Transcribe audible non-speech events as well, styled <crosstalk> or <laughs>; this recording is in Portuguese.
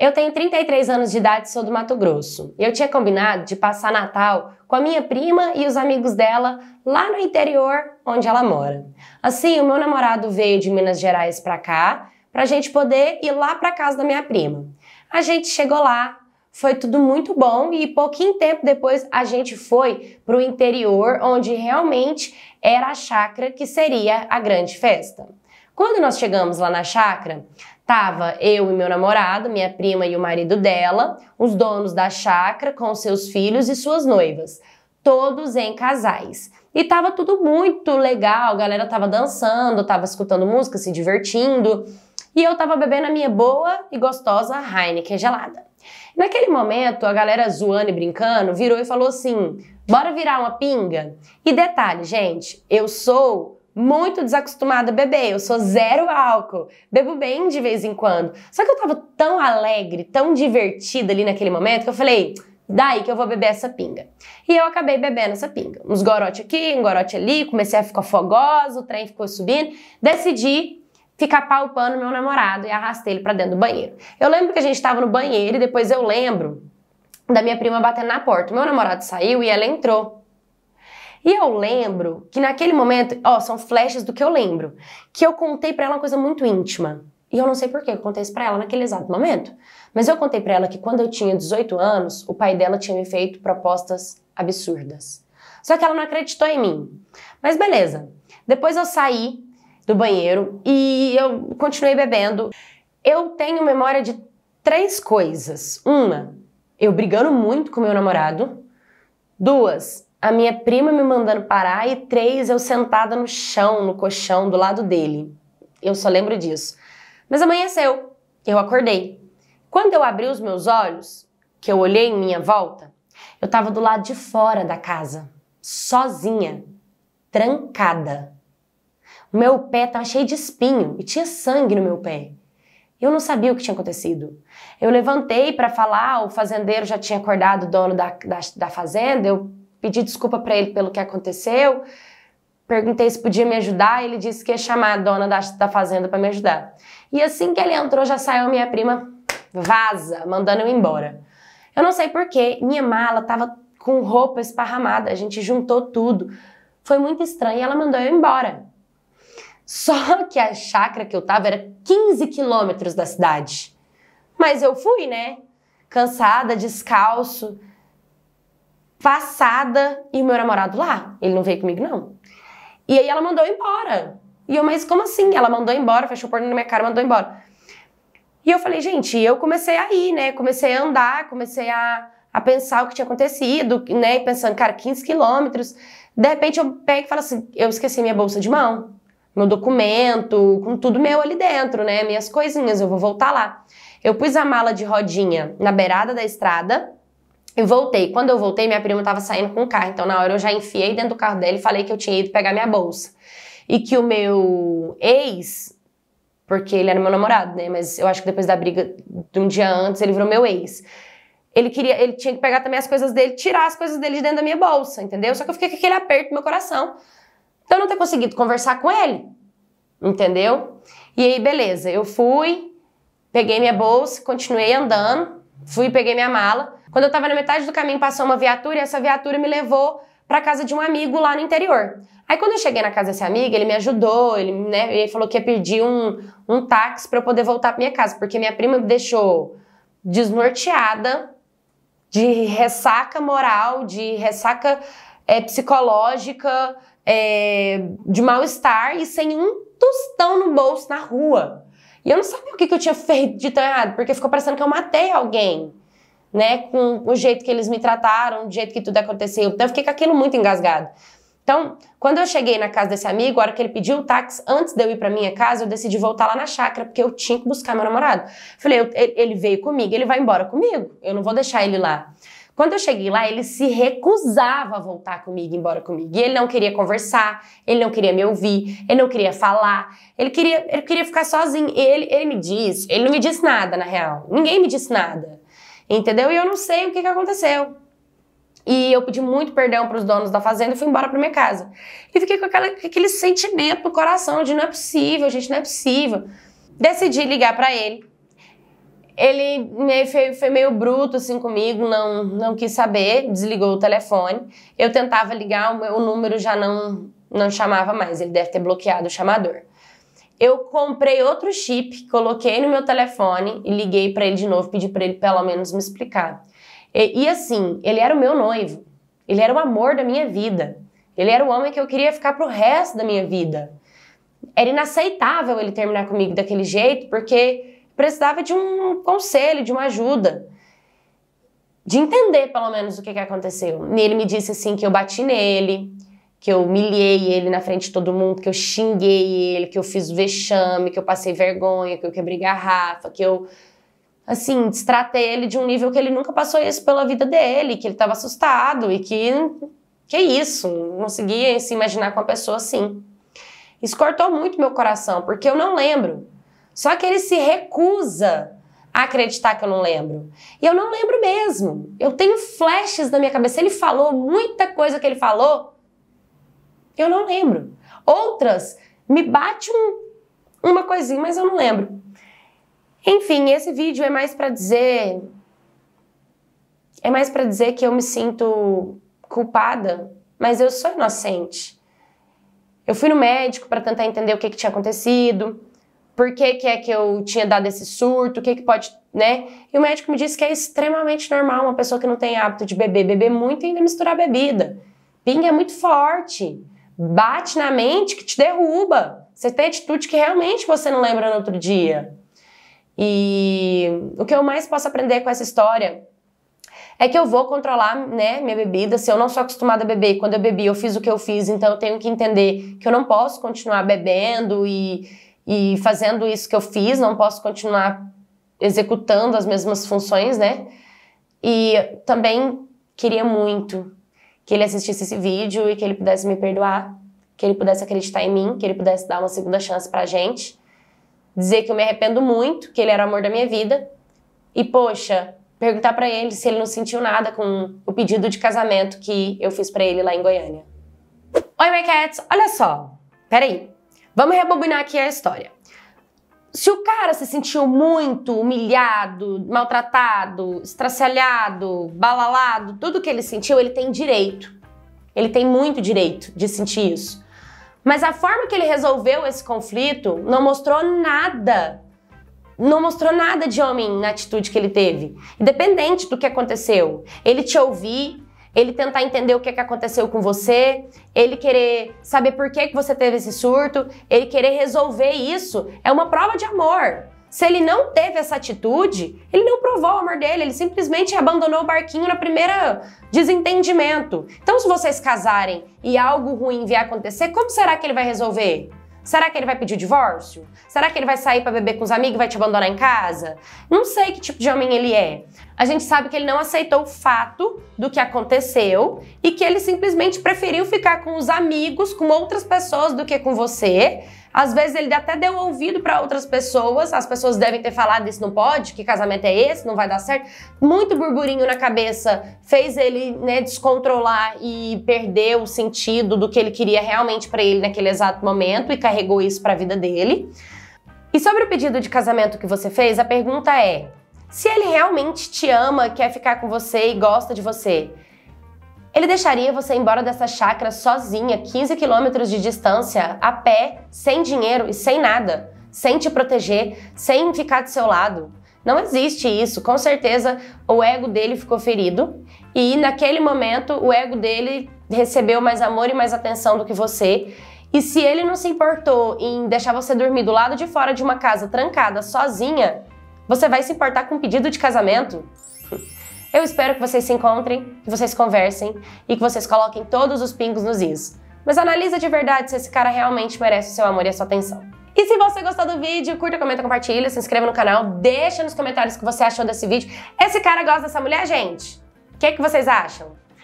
Eu tenho 33 anos de idade e sou do Mato Grosso. Eu tinha combinado de passar Natal com a minha prima e os amigos dela lá no interior onde ela mora. Assim, o meu namorado veio de Minas Gerais para cá pra gente poder ir lá pra casa da minha prima. A gente chegou lá, foi tudo muito bom e pouquinho tempo depois a gente foi pro interior onde realmente era a chácara que seria a grande festa. Quando nós chegamos lá na chácara, tava eu e meu namorado, minha prima e o marido dela, os donos da chácara com seus filhos e suas noivas, todos em casais. E tava tudo muito legal, a galera tava dançando, tava escutando música, se divertindo, e eu tava bebendo a minha boa e gostosa Heineken gelada. Naquele momento, a galera zoando e brincando virou e falou assim: bora virar uma pinga? E detalhe, gente, eu sou muito desacostumada a beber, eu sou zero álcool, bebo bem de vez em quando. Só que eu tava tão alegre, tão divertida ali naquele momento que eu falei, daí que eu vou beber essa pinga. E eu acabei bebendo essa pinga. Uns gorote aqui, um gorote ali, comecei a ficar fogosa, o trem ficou subindo, decidi ficar palpando meu namorado e arrastei ele para dentro do banheiro. Eu lembro que a gente estava no banheiro e depois eu lembro da minha prima batendo na porta. Meu namorado saiu e ela entrou. E eu lembro que naquele momento, ó, são flechas do que eu lembro, que eu contei para ela uma coisa muito íntima. E eu não sei por que eu contei isso pra ela naquele exato momento. Mas eu contei para ela que quando eu tinha 18 anos, o pai dela tinha me feito propostas absurdas. Só que ela não acreditou em mim. Mas beleza. Depois eu saí do banheiro e eu continuei bebendo. Eu tenho memória de três coisas. Uma, eu brigando muito com meu namorado. Duas, a minha prima me mandando parar e três eu sentada no chão, no colchão, do lado dele. Eu só lembro disso. Mas amanheceu, é eu acordei. Quando eu abri os meus olhos, que eu olhei em minha volta, eu estava do lado de fora da casa, sozinha, trancada. O meu pé estava cheio de espinho e tinha sangue no meu pé. Eu não sabia o que tinha acontecido. Eu levantei para falar, o fazendeiro já tinha acordado, o dono da, da, da fazenda. Eu pedi desculpa para ele pelo que aconteceu, perguntei se podia me ajudar, ele disse que ia chamar a dona da, da fazenda para me ajudar. E assim que ele entrou, já saiu minha prima, vaza, mandando eu embora. Eu não sei porquê, minha mala tava com roupa esparramada, a gente juntou tudo. Foi muito estranho e ela mandou eu embora. Só que a chácara que eu tava era 15 quilômetros da cidade. Mas eu fui, né? Cansada, descalço passada e o meu namorado lá. Ele não veio comigo, não. E aí ela mandou embora. E eu, mas como assim? Ela mandou embora, fechou o porno na minha cara, mandou embora. E eu falei, gente, eu comecei a ir, né? Comecei a andar, comecei a, a pensar o que tinha acontecido, né? pensando, cara, 15 quilômetros. De repente eu pego e falo assim, eu esqueci minha bolsa de mão, meu documento, com tudo meu ali dentro, né? Minhas coisinhas, eu vou voltar lá. Eu pus a mala de rodinha na beirada da estrada, e voltei. Quando eu voltei, minha prima estava saindo com o carro. Então, na hora, eu já enfiei dentro do carro dela e falei que eu tinha ido pegar minha bolsa. E que o meu ex, porque ele era meu namorado, né? Mas eu acho que depois da briga de um dia antes, ele virou meu ex. Ele queria, ele tinha que pegar também as coisas dele, tirar as coisas dele de dentro da minha bolsa, entendeu? Só que eu fiquei com aquele aperto no meu coração. Então, eu não ter conseguido conversar com ele, entendeu? E aí, beleza. Eu fui, peguei minha bolsa, continuei andando, fui, peguei minha mala. Quando eu estava na metade do caminho, passou uma viatura e essa viatura me levou para casa de um amigo lá no interior. Aí quando eu cheguei na casa desse amigo, ele me ajudou, ele, né, ele falou que ia pedir um, um táxi para eu poder voltar para minha casa, porque minha prima me deixou desnorteada, de ressaca moral, de ressaca é, psicológica, é, de mal-estar e sem um tostão no bolso na rua. E eu não sabia o que, que eu tinha <laughs> feito de tão errado, porque ficou parecendo que eu matei alguém né, com o jeito que eles me trataram, o jeito que tudo aconteceu. Então eu fiquei com aquilo muito engasgado. Então, quando eu cheguei na casa desse amigo, a hora que ele pediu o táxi, antes de eu ir para minha casa, eu decidi voltar lá na chácara, porque eu tinha que buscar meu namorado. Falei, eu, ele veio comigo, ele vai embora comigo, eu não vou deixar ele lá. Quando eu cheguei lá, ele se recusava a voltar comigo, embora comigo. E ele não queria conversar, ele não queria me ouvir, ele não queria falar, ele queria, ele queria ficar sozinho. E ele, ele me disse, ele não me disse nada, na real. Ninguém me disse nada. Entendeu? E eu não sei o que, que aconteceu. E eu pedi muito perdão para os donos da fazenda e fui embora para minha casa. E fiquei com aquela, aquele sentimento no coração de não é possível, gente, não é possível. Decidi ligar para ele. Ele meio, foi, meio bruto assim comigo, não, não quis saber, desligou o telefone. Eu tentava ligar, o, meu, número já não, não chamava mais, ele deve ter bloqueado o chamador eu comprei outro chip, coloquei no meu telefone e liguei para ele de novo, pedi para ele pelo menos me explicar. E, e, assim, ele era o meu noivo, ele era o amor da minha vida, ele era o homem que eu queria ficar pro resto da minha vida. Era inaceitável ele terminar comigo daquele jeito, porque precisava de um conselho, de uma ajuda, de entender pelo menos o que, que aconteceu. E ele me disse assim que eu bati nele, que eu humilhei ele na frente de todo mundo, que eu xinguei ele, que eu fiz vexame, que eu passei vergonha, que eu quebrei garrafa, que eu assim, destratei ele de um nível que ele nunca passou isso pela vida dele, que ele estava assustado e que que é isso, não conseguia se imaginar com uma pessoa assim. Isso cortou muito meu coração, porque eu não lembro. Só que ele se recusa a acreditar que eu não lembro. E eu não lembro mesmo. Eu tenho flashes na minha cabeça. Ele falou muita coisa que ele falou eu não lembro. Outras, me bate um, uma coisinha, mas eu não lembro. Enfim, esse vídeo é mais para dizer é mais para dizer que eu me sinto culpada, mas eu sou inocente. Eu fui no médico para tentar entender o que, que tinha acontecido, por que, que é que eu tinha dado esse surto, o que, que pode, né? E o médico me disse que é extremamente normal uma pessoa que não tem hábito de beber, beber muito e ainda misturar bebida. Ping é muito forte bate na mente que te derruba. Você tem atitude que realmente você não lembra no outro dia. E o que eu mais posso aprender com essa história é que eu vou controlar, né, minha bebida. Se eu não sou acostumada a beber, quando eu bebi, eu fiz o que eu fiz, então eu tenho que entender que eu não posso continuar bebendo e, e fazendo isso que eu fiz, não posso continuar executando as mesmas funções, né? E também queria muito que ele assistisse esse vídeo e que ele pudesse me perdoar, que ele pudesse acreditar em mim, que ele pudesse dar uma segunda chance pra gente. Dizer que eu me arrependo muito, que ele era o amor da minha vida. E poxa, perguntar para ele se ele não sentiu nada com o pedido de casamento que eu fiz para ele lá em Goiânia. Oi, my cats, olha só. Peraí. Vamos rebobinar aqui a história se o cara se sentiu muito humilhado, maltratado, estraçalhado, balalado, tudo que ele sentiu, ele tem direito. Ele tem muito direito de sentir isso. Mas a forma que ele resolveu esse conflito não mostrou nada. Não mostrou nada de homem na atitude que ele teve. Independente do que aconteceu. Ele te ouviu ele tentar entender o que, é que aconteceu com você, ele querer saber por que, que você teve esse surto, ele querer resolver isso, é uma prova de amor. Se ele não teve essa atitude, ele não provou o amor dele, ele simplesmente abandonou o barquinho na primeira desentendimento. Então, se vocês casarem e algo ruim vier acontecer, como será que ele vai resolver? Será que ele vai pedir divórcio? Será que ele vai sair para beber com os amigos e vai te abandonar em casa? Não sei que tipo de homem ele é a gente sabe que ele não aceitou o fato do que aconteceu e que ele simplesmente preferiu ficar com os amigos, com outras pessoas do que com você. Às vezes ele até deu ouvido para outras pessoas, as pessoas devem ter falado isso não pode, que casamento é esse, não vai dar certo. Muito burburinho na cabeça fez ele né, descontrolar e perder o sentido do que ele queria realmente para ele naquele exato momento e carregou isso para a vida dele. E sobre o pedido de casamento que você fez, a pergunta é: se ele realmente te ama, quer ficar com você e gosta de você, ele deixaria você embora dessa chácara sozinha, 15 quilômetros de distância, a pé, sem dinheiro e sem nada, sem te proteger, sem ficar do seu lado. Não existe isso. Com certeza o ego dele ficou ferido e naquele momento o ego dele recebeu mais amor e mais atenção do que você. E se ele não se importou em deixar você dormir do lado de fora de uma casa trancada sozinha, você vai se importar com um pedido de casamento? <laughs> Eu espero que vocês se encontrem, que vocês conversem e que vocês coloquem todos os pingos nos is. Mas analisa de verdade se esse cara realmente merece o seu amor e a sua atenção. E se você gostou do vídeo, curta, comenta, compartilha, se inscreva no canal, deixa nos comentários o que você achou desse vídeo. Esse cara gosta dessa mulher, gente? O que, é que vocês acham?